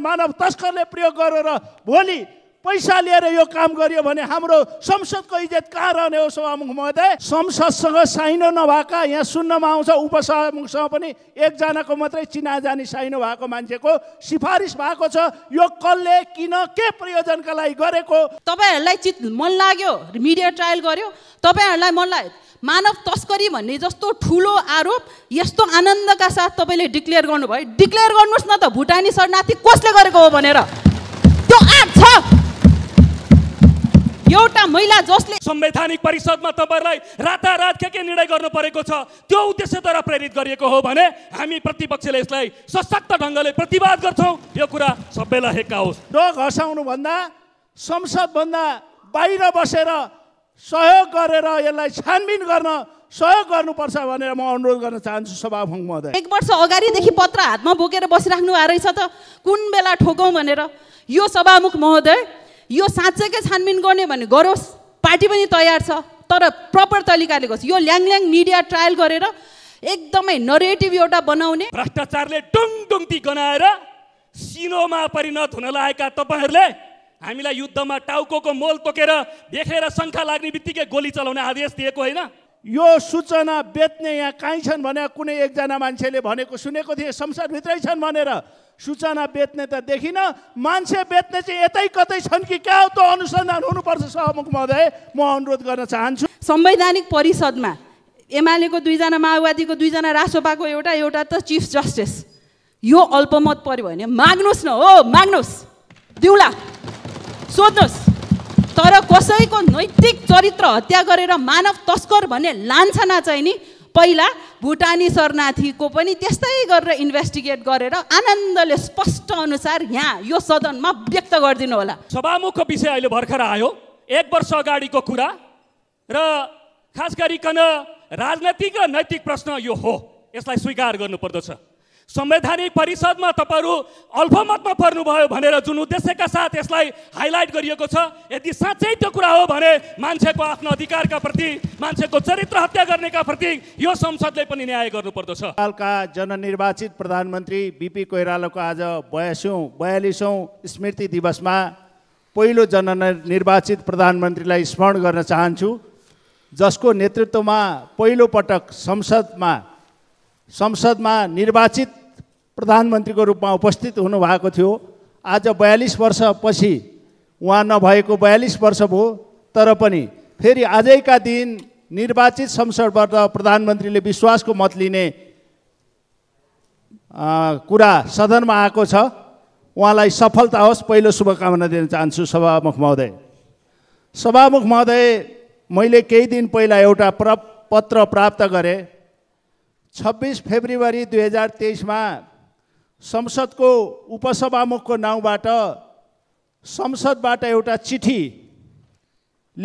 मानव तस्करले प्रयोग गरेर भोलि पैसा लिएर यो काम गरियो भने हाम्रो संसदको इज्जत कहाँ रहने हो सभामुख महोदय संसदसँग साइनो नभएका यहाँ सुन्नमा आउँछ उपसभामुखसँग पनि एकजनाको मात्रै चिनाजानी साइनो भएको मान्छेको सिफारिस भएको छ यो कसले किन के प्रयोजनका लागि गरेको तपाईँहरूलाई चित मन लाग्यो मिडिया ट्रायल गर्यो तपाईँहरूलाई मन लाग्यो मानव तस्करी भन्ने जस्तो ठुलो आरोप यस्तो आनन्दका साथ तपाईँले डिक्लेयर गर्नुभयो डिक्लेयर गर्नुहोस् न त भुटानी शरणार्थी कसले गरेको हो भनेर त्यो आँट छ एउटा महिला जसले संवैधानिक परिषदमा तपाईँलाई रातारात के के निर्णय गर्नु परेको छ त्यो उद्देश्यद्वारा प्रेरित गरिएको हो भने हामी प्रतिपक्षले यसलाई सशक्त ढङ्गले प्रतिवाद गर्छौँ यो कुरा सबैलाई हेक्का होस् र घर्साउनुभन्दा संसदभन्दा बाहिर बसेर सहयोग गरेर यसलाई छानबिन गर्न सहयोग गर्नुपर्छ भनेर म अनुरोध गर्न चाहन्छु सभामुख महोदय एक वर्ष अगाडिदेखि पत्र हातमा बोकेर बसिराख्नु भएको रहेछ त कुन बेला ठोकौँ भनेर यो सभामुख महोदय यो साँच्चैकै छानबिन गर्ने भने गरोस् पार्टी पनि तयार छ तर प्रपर तरिकाले गर्छ यो ल्याङल्याङ मिडिया ट्रायल गरेर एकदमै नरेटिभ एउटा बनाउने भ्रष्टाचारले टुङटुङ्ती गनाएर सिनोमा परिणत हुन लागेका तपाईँहरूले हामीलाई युद्धमा टाउको मोल तोकेर देखेर शङ्खा लाग्ने बित्तिकै गोली चलाउने आदेश दिएको होइन यो सूचना बेच्ने यहाँ कहीँ छन् भने कुनै एकजना मान्छेले भनेको सुनेको थिए संसारभित्रै छन् भनेर सूचना बेच्ने त देखिनँ मान्छे बेच्ने चाहिँ यतै कतै छन् कि क्या हो त अनुसन्धान हुनुपर्छ सहमुख महोदय म अनुरोध गर्न चाहन्छु संवैधानिक परिषदमा एमालेको दुईजना माओवादीको दुईजना रासोपाको एउटा एउटा त चिफ जस्टिस यो अल्पमत पऱ्यो भने माग्नुहोस् न हो माग्नुहोस् दिउला सोध्नुहोस् तर कसैको नैतिक चरित्र हत्या गरेर मानव तस्कर भन्ने लान्छना चाहिँ नि पहिला भुटानी शरणार्थीको पनि त्यस्तै गरेर इन्भेस्टिगेट गरेर आनन्दले स्पष्ट अनुसार यहाँ यो सदनमा व्यक्त गरिदिनु होला सभामुखको विषय अहिले भर्खर आयो एक वर्ष अगाडिको कुरा र खास गरिकन राजनैतिक र नैतिक प्रश्न यो हो यसलाई स्वीकार गर्नुपर्दछ संवैधानिक परिषदमा तपाईँहरू अल्पमतमा पर्नुभयो भनेर जुन उद्देश्यका साथ यसलाई हाइलाइट गरिएको छ यदि साँच्चै त्यो कुरा हो भने मान्छेको आफ्नो अधिकारका प्रति मान्छेको चरित्र हत्या गर्नेका प्रति यो संसदले पनि न्याय गर्नुपर्दछ नेपालका जननिर्वाचित प्रधानमन्त्री बिपी कोइरालाको आज बयासौँ बयालिसौँ स्मृति दिवसमा पहिलो जननिर्वाचित प्रधानमन्त्रीलाई स्मरण गर्न चाहन्छु जसको नेतृत्वमा पहिलोपटक संसदमा संसदमा निर्वाचित प्रधानमन्त्रीको रूपमा उपस्थित हुनुभएको थियो आज बयालिस वर्षपछि उहाँ नभएको बयालिस वर्ष भयो तर पनि फेरि आजैका दिन निर्वाचित संसदबाट प्रधानमन्त्रीले विश्वासको मत लिने आ, कुरा सदनमा आएको छ उहाँलाई सफलता होस् पहिलो शुभकामना दिन चाहन्छु सभामुख महोदय सभामुख महोदय मैले केही दिन पहिला एउटा प्र पत्र प्राप्त गरेँ छब्बिस फेब्रुअरी दुई हजार तेइसमा संसदको उपसभामुखको नाउँबाट संसदबाट एउटा चिठी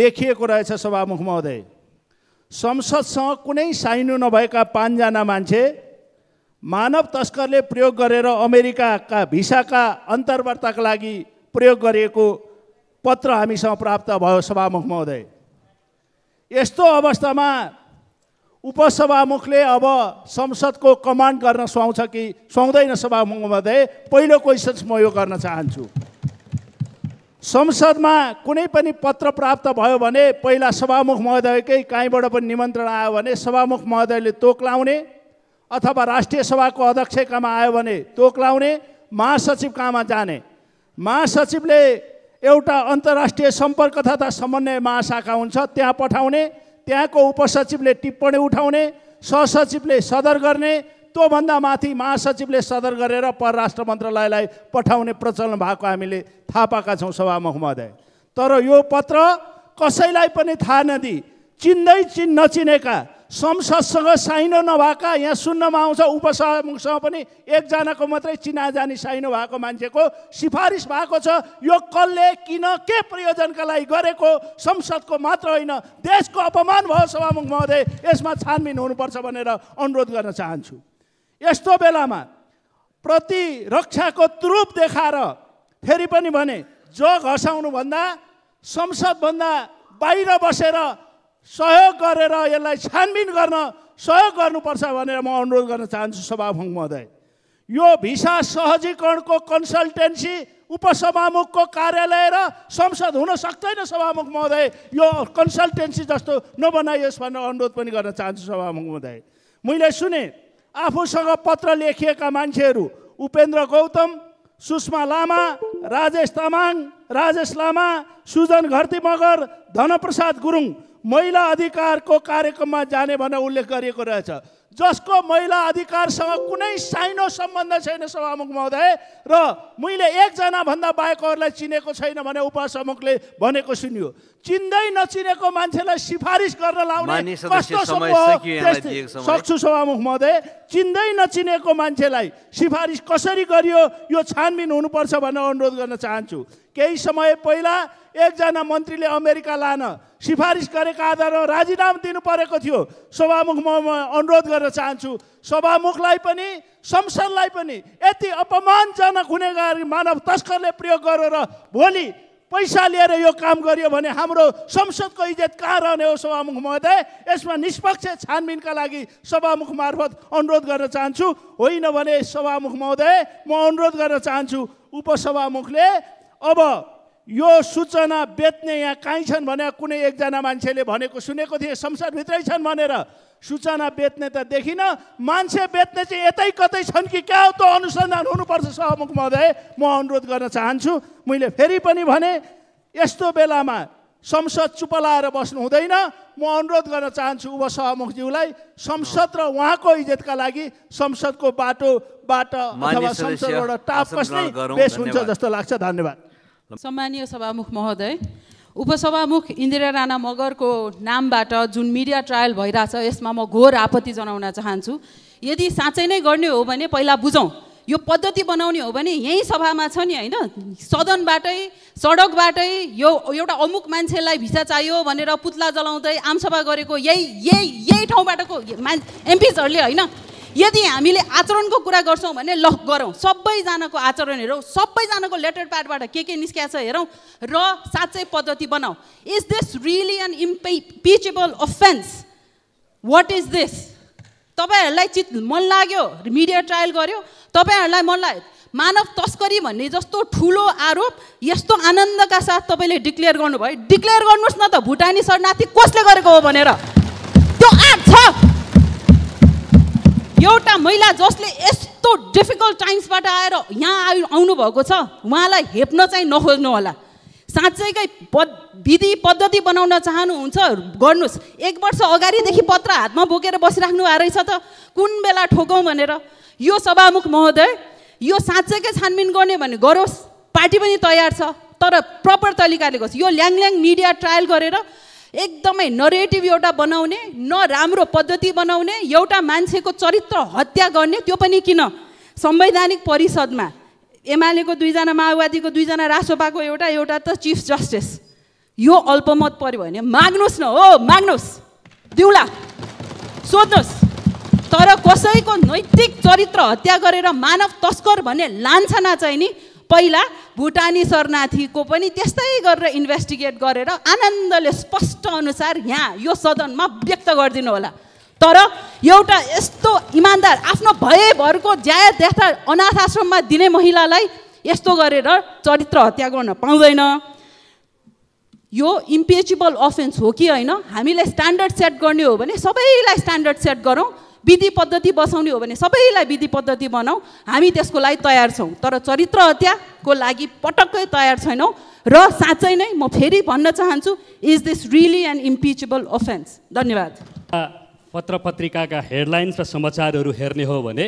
लेखिएको रहेछ सभामुख महोदय संसदसँग कुनै साइनो नभएका पाँचजना मान्छे मानव तस्करले प्रयोग गरेर अमेरिकाका भिसाका अन्तर्वार्ताका लागि प्रयोग गरिएको पत्र हामीसँग प्राप्त भयो सभामुख महोदय यस्तो अवस्थामा उपसभामुखले अब संसदको कमान्ड गर्न सुहाउँछ कि सुहाउँदैन सभामुख महोदय पहिलो क्वेसन म यो गर्न चाहन्छु संसदमा कुनै पनि पत्र प्राप्त भयो भने पहिला सभामुख महोदयकै काहीँबाट पनि निमन्त्रण आयो भने सभामुख महोदयले तोक लाउने अथवा राष्ट्रिय सभाको अध्यक्ष अध्यक्षकामा आयो भने तोक लाउने महासचिव कहाँमा जाने महासचिवले एउटा अन्तर्राष्ट्रिय सम्पर्क तथा समन्वय महाशाखा हुन्छ त्यहाँ पठाउने त्यहाँको उपसचिवले टिप्पणी उठाउने सहसचिवले सदर गर्ने त्योभन्दा माथि महासचिवले सदर गरेर परराष्ट्र मन्त्रालयलाई पठाउने प्रचलन भएको हामीले थाहा पाएका छौँ सभामुख महोदय तर यो पत्र कसैलाई पनि थाहा नदिई चिन्दै चिन् नचिनेका संसदसँग साइनो नभएका यहाँ सुन्नमा आउँछ उपसभामुखसँग पनि एकजनाको मात्रै चिना चिनाजानी साइनो भएको मान्छेको सिफारिस भएको छ यो कसले किन के प्रयोजनका लागि गरेको संसदको मात्र होइन देशको अपमान भयो सभामुख महोदय यसमा छानबिन हुनुपर्छ भनेर अनुरोध गर्न चाहन्छु यस्तो बेलामा प्रतिरक्षाको त्रुप देखाएर फेरि पनि भने जग हँसाउनुभन्दा संसदभन्दा बाहिर बसेर सहयोग गरेर यसलाई छानबिन गर्न सहयोग गर्नुपर्छ भनेर म अनुरोध गर्न चाहन्छु सभामुख महोदय यो भिसा सहजीकरणको कन्सल्टेन्सी उपसभामुखको कार्यालय र संसद हुन सक्दैन सभामुख महोदय यो कन्सल्टेन्सी जस्तो नबनाइयोस् भनेर अनुरोध पनि गर्न चाहन्छु सभामुख महोदय मैले सुने आफूसँग पत्र लेखिएका मान्छेहरू उपेन्द्र गौतम सुषमा लामा राजेश तामाङ राजेश लामा सुजन घरती मगर धनप्रसाद गुरुङ महिला अधिकारको कार्यक्रममा जाने भनेर उल्लेख गरिएको रहेछ जसको महिला अधिकारसँग कुनै साइनो सम्बन्ध छैन सभामुख महोदय र मैले एकजना भन्दा बाहेकहरूलाई चिनेको छैन भने उपसमुखले भनेको सुन्यो चिन्दै नचिनेको मान्छेलाई सिफारिस गर्न लाउने कस्तो सक्छु सभामुख महोदय चिन्दै नचिनेको मान्छेलाई सिफारिस कसरी गरियो यो छानबिन हुनुपर्छ भनेर अनुरोध गर्न चाहन्छु केही समय पहिला एकजना मन्त्रीले अमेरिका लान सिफारिस गरेका आधारमा राजीनामा दिनु परेको थियो सभामुख म अनुरोध गर्न चाहन्छु सभामुखलाई पनि संसदलाई पनि यति अपमानजनक हुने गरी मानव तस्करले प्रयोग गरेर भोलि पैसा लिएर यो काम गरियो भने हाम्रो संसदको इज्जत कहाँ रहने हो सभामुख महोदय यसमा निष्पक्ष छानबिनका लागि सभामुख मार्फत अनुरोध गर्न चाहन्छु होइन भने सभामुख महोदय म अनुरोध गर्न चाहन्छु उपसभामुखले अब यो सूचना बेच्ने यहाँ कहीँ छन् भने कुनै एकजना मान्छेले भनेको सुनेको थिएँ संसदभित्रै छन् भनेर सूचना बेच्ने त देखिनँ मान्छे बेच्ने चाहिँ यतै कतै छन् कि क्या हो त अनुसन्धान हुनुपर्छ सभामुख महोदय म अनुरोध गर्न चाहन्छु मैले फेरि पनि भने यस्तो बेलामा संसद चुपलाएर बस्नु हुँदैन म अनुरोध गर्न चाहन्छु उप सहमुखज्यूलाई संसद र उहाँको इज्जतका लागि संसदको बाटोबाट अथवा संसदबाट टाप कसले बेस हुन्छ जस्तो लाग्छ धन्यवाद सम्मानीय सभामुख महोदय उपसभामुख इन्दिरा राणा मगरको नामबाट जुन मिडिया ट्रायल भइरहेछ यसमा म घोर आपत्ति जनाउन चाहन्छु यदि साँच्चै नै गर्ने हो भने पहिला बुझौँ यो पद्धति बनाउने हो भने यहीँ सभामा छ नि होइन सदनबाटै सडकबाटै यो एउटा अमुक मान्छेलाई भिसा चाहियो भनेर पुत्ला जलाउँदै आमसभा गरेको यही यही यही ठाउँबाटको एमपिजहरूले होइन यदि हामीले आचरणको कुरा गर्छौँ भने ल गरौँ सबैजनाको आचरण हेरौँ सबैजनाको लेटर प्याडबाट के के निस्किएको छ हेरौँ र साँच्चै पद्धति बनाऊ is this really an impeachable offence what is this तपाईँहरूलाई चित मन लाग्यो मिडिया ट्रायल गर्यो तपाईँहरूलाई मन लाग्यो मानव तस्करी भन्ने जस्तो ठुलो आरोप यस्तो आनन्दका साथ तपाईँले डिक्लेयर गर्नुभयो डिक्लेयर गर्नुहोस् न त भुटानी शरणार्थी कसले गरेको हो भनेर त्यो आँट छ एउटा महिला जसले यस्तो डिफिकल्ट टाइम्सबाट आएर यहाँ आइ आउनुभएको छ उहाँलाई हेप्न चाहिँ नखोज्नु होला साँच्चैकै पद विधि पद्धति बनाउन चाहनुहुन्छ गर्नुहोस् एक वर्ष अगाडिदेखि पत्र हातमा बोकेर बसिराख्नु भएको रहेछ त कुन बेला ठोकौँ भनेर यो सभामुख महोदय यो साँच्चैकै छानबिन गर्ने भने गरोस् पार्टी पनि तयार छ तर प्रपर तरिकाले गर्छ यो ल्याङल्याङ मिडिया ट्रायल गरेर एकदमै नरेटिभ एउटा बनाउने न राम्रो पद्धति बनाउने एउटा मान्छेको चरित्र हत्या गर्ने त्यो पनि किन संवैधानिक परिषदमा एमालेको दुईजना माओवादीको दुईजना रासोपाको एउटा एउटा त चिफ जस्टिस यो अल्पमत पऱ्यो भने माग्नुहोस् न हो माग्नुहोस् दिउला सोध्नुहोस् तर कसैको नैतिक चरित्र हत्या गरेर मानव तस्कर भन्ने लान्छना चाहिँ नि पहिला भुटानी शरणार्थीको पनि त्यस्तै गरेर इन्भेस्टिगेट गरेर आनन्दले स्पष्ट अनुसार यहाँ यो सदनमा व्यक्त गरिदिनु होला तर एउटा यस्तो इमान्दार आफ्नो भयभरको ज्याय त्यस्ता अनाथ आश्रममा दिने महिलालाई यस्तो गरेर चरित्र हत्या गर्न पाउँदैन यो इम्पेचेबल अफेन्स हो कि होइन हामीले स्ट्यान्डर्ड सेट गर्ने हो भने सबैलाई स्ट्यान्डर्ड सेट गरौँ विधि पद्धति बसाउने हो भने सबैलाई विधि पद्धति बनाऊ हामी त्यसको लागि तयार छौँ तर चरित्र हत्याको लागि पटक्कै तयार छैनौँ र साँच्चै नै म फेरि भन्न चाहन्छु is this really an impeachable offence धन्यवाद पत्र पत्रिकाका हेडलाइन्स र समाचारहरू हेर्ने हो भने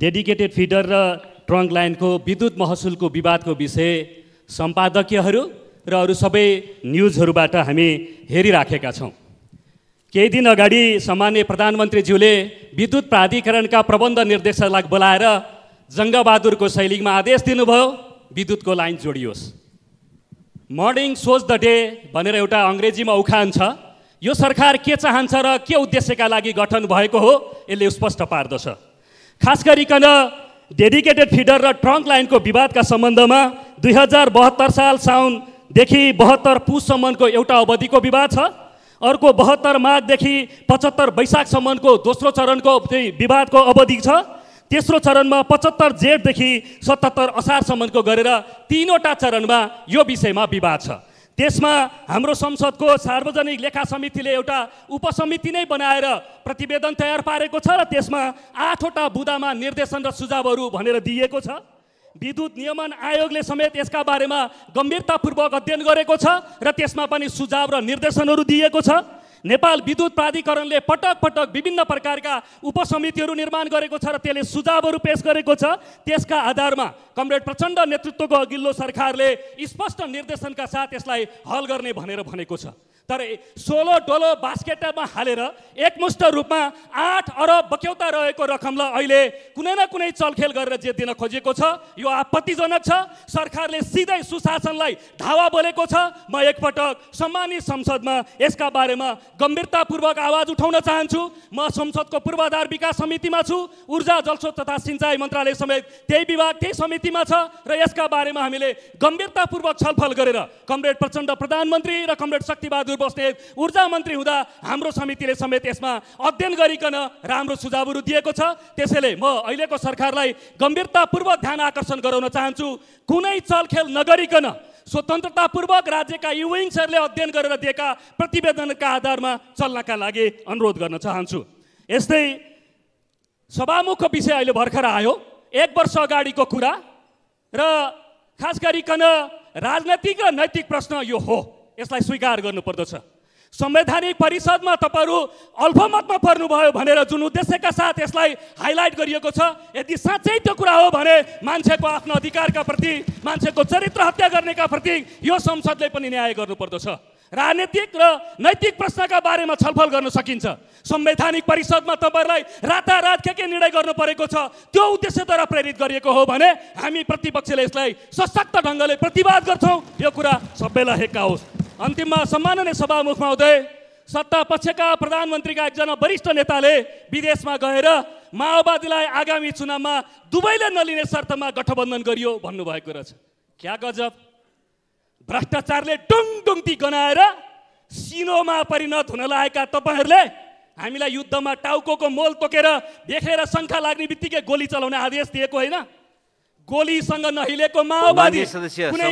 डेडिकेटेड फिडर र ट्रङ्क लाइनको विद्युत महसुलको विवादको विषय सम्पादकीयहरू र अरू सबै न्युजहरूबाट हामी हेरिराखेका छौँ केही दिन अगाडि सामान्य प्रधानमन्त्रीज्यूले विद्युत प्राधिकरणका प्रबन्ध निर्देशकलाई बोलाएर जङ्गबहादुरको शैलीमा आदेश दिनुभयो विद्युतको लाइन जोडियोस् मर्निङ सोज द डे भनेर एउटा अङ्ग्रेजीमा उखान छ यो सरकार के चाहन्छ र के उद्देश्यका लागि गठन भएको हो यसले स्पष्ट पार्दछ खास गरिकन डेडिकेटेड फिडर र ट्रङ्क लाइनको विवादका सम्बन्धमा दुई हजार बहत्तर साल साउनदेखि बहत्तर पुससम्मको एउटा अवधिको विवाद छ अर्को बहत्तर माघदेखि पचहत्तर वैशाखसम्मको दोस्रो चरणको चाहिँ विवादको अवधि छ तेस्रो चरणमा पचहत्तर जेठदेखि सतहत्तर असारसम्मको गरेर तिनवटा चरणमा यो विषयमा विवाद छ त्यसमा हाम्रो संसदको सार्वजनिक लेखा समितिले एउटा उपसमिति नै बनाएर प्रतिवेदन तयार पारेको छ र त्यसमा आठवटा बुदामा निर्देशन र सुझावहरू भनेर दिएको छ विद्युत नियमन आयोगले समेत यसका बारेमा गम्भीरतापूर्वक अध्ययन गरेको छ र त्यसमा पनि सुझाव र निर्देशनहरू दिएको छ नेपाल विद्युत प्राधिकरणले पटक पटक विभिन्न प्रकारका उपसमितिहरू निर्माण गरेको छ र त्यसले सुझावहरू पेश गरेको छ त्यसका आधारमा कमरेड प्रचण्ड नेतृत्वको अघिल्लो सरकारले स्पष्ट निर्देशनका साथ यसलाई हल गर्ने भनेर भनेको छ तर सोलो डोलो बास्केटमा हालेर एकमुष्ट रूपमा आठ अरब बक्यौता रहेको रकमलाई अहिले कुनै न कुनै चलखेल गरेर जे दिन खोजेको छ यो आपत्तिजनक छ सरकारले सिधै सुशासनलाई धावा बोलेको छ म एकपटक सम्मानित संसदमा यसका बारेमा गम्भीरतापूर्वक आवाज उठाउन चाहन्छु म संसदको पूर्वाधार विकास समितिमा छु ऊर्जा जलस्रोत तथा सिँचाइ मन्त्रालय समेत त्यही विभाग त्यही समितिमा छ र यसका बारेमा हामीले गम्भीरतापूर्वक छलफल गरेर कमरेड प्रचण्ड प्रधानमन्त्री र कमरेड शक्तिबहादुर बस्नेत ऊर्जा मन्त्री हुँदा हाम्रो समितिले समेत यसमा अध्ययन गरिकन राम्रो सुझावहरू दिएको छ त्यसैले म अहिलेको सरकारलाई गम्भीरतापूर्वक ध्यान आकर्षण गराउन चाहन्छु कुनै चलखेल नगरिकन स्वतन्त्रतापूर्वक राज्यका युविङ्सहरूले अध्ययन गरेर दिएका प्रतिवेदनका आधारमा चल्नका लागि अनुरोध गर्न चाहन्छु यस्तै सभामुखको विषय अहिले भर्खर आयो एक वर्ष अगाडिको कुरा र खास गरिकन राजनैतिक र नैतिक प्रश्न यो हो यसलाई स्वीकार गर्नुपर्दछ संवैधानिक परिषदमा तपाईँहरू अल्फमतमा पर्नुभयो भनेर जुन उद्देश्यका साथ यसलाई हाइलाइट गरिएको छ यदि साँच्चै त्यो कुरा हो भने मान्छेको आफ्नो अधिकारका प्रति मान्छेको चरित्र हत्या गर्नेका प्रति यो संसदले पनि न्याय गर्नुपर्दछ राजनीतिक र नैतिक प्रश्नका बारेमा छलफल गर्न सकिन्छ संवैधानिक परिषदमा तपाईँहरूलाई रातारात के के निर्णय गर्नु परेको छ त्यो उद्देश्यद्वारा प्रेरित गरिएको हो भने हामी प्रतिपक्षले यसलाई सशक्त ढङ्गले प्रतिवाद गर्छौँ यो कुरा सबैलाई हेक्का होस् अन्तिममा सम्माननीय सभामुखमा हुँदै सत्ता पक्षका प्रधानमन्त्रीका एकजना वरिष्ठ नेताले विदेशमा गएर माओवादीलाई आगामी चुनावमा दुवैले नलिने शर्तमा गठबन्धन गरियो भन्नुभएको रहेछ क्या गजब भ्रष्टाचारले डुङडुङ्ती गनाएर सिनोमा परिणत हुन लागेका तपाईँहरूले हामीलाई युद्धमा टाउको मोल तोकेर देखेर शङ्खा लाग्ने बित्तिकै गोली चलाउने आदेश दिएको होइन गोलीसँग नहिलेको माओवादी कुनै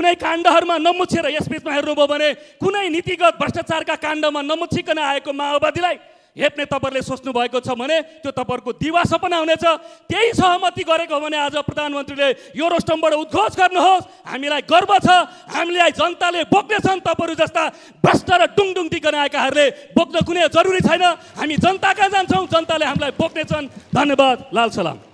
कुनै काण्डहरूमा नमुछेर यस बिचमा हेर्नुभयो भने कुनै नीतिगत भ्रष्टाचारका काण्डमा नमुछिकन आएको माओवादीलाई हेप्ने तपाईँहरूले सोच्नु भएको छ भने त्यो तपाईँहरूको दिवा सपना हुनेछ त्यही सहमति गरेको हो भने आज प्रधानमन्त्रीले यो रोस्टमबाट उद्घोष गर्नुहोस् हामीलाई गर्व छ हामीलाई जनताले बोक्नेछन् तपाईँहरू जस्ता भ्रष्ट र डुङडुङ टिकन आएकाहरूले बोक्न कुनै जरुरी छैन हामी जनता कहाँ जान्छौँ जनताले हामीलाई बोक्नेछन् धन्यवाद लाल सलाम